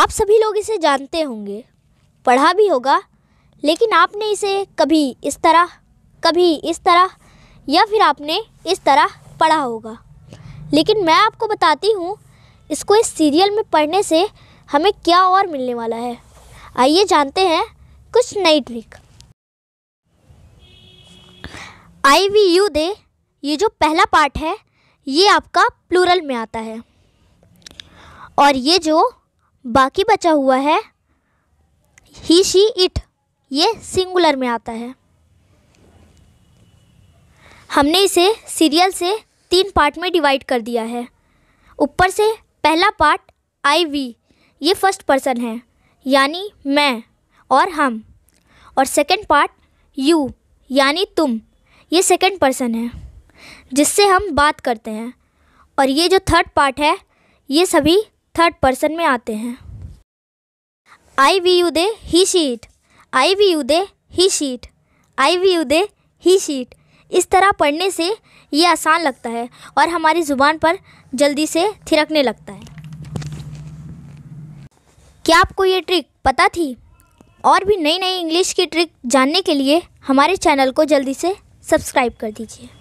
आप सभी लोग इसे जानते होंगे पढ़ा भी होगा लेकिन आपने इसे कभी इस तरह कभी इस तरह या फिर आपने इस तरह पढ़ा होगा लेकिन मैं आपको बताती हूँ इसको इस सीरियल में पढ़ने से हमें क्या और मिलने वाला है आइए जानते हैं कुछ नई trick I we you they ये जो पहला पार्ट है ये आपका प्लूरल में आता है और ये जो बाकी बचा हुआ है ही शी इट ये सिंगुलर में आता है हमने इसे सीरियल से तीन पार्ट में डिवाइड कर दिया है ऊपर से पहला पार्ट आई वी ये फर्स्ट पर्सन है यानी मैं और हम और सेकंड पार्ट यू यानी तुम ये सेकंड पर्सन है जिससे हम बात करते हैं और ये जो थर्ड पार्ट है ये सभी थर्ड पर्सन में आते हैं I we you they he she it I we you they he she it I we you they he she it इस तरह पढ़ने से ये आसान लगता है और हमारी ज़ुबान पर जल्दी से थिरकने लगता है क्या आपको ये ट्रिक पता थी और भी नई नई इंग्लिश की ट्रिक जानने के लिए हमारे चैनल को जल्दी से सब्सक्राइब कर दीजिए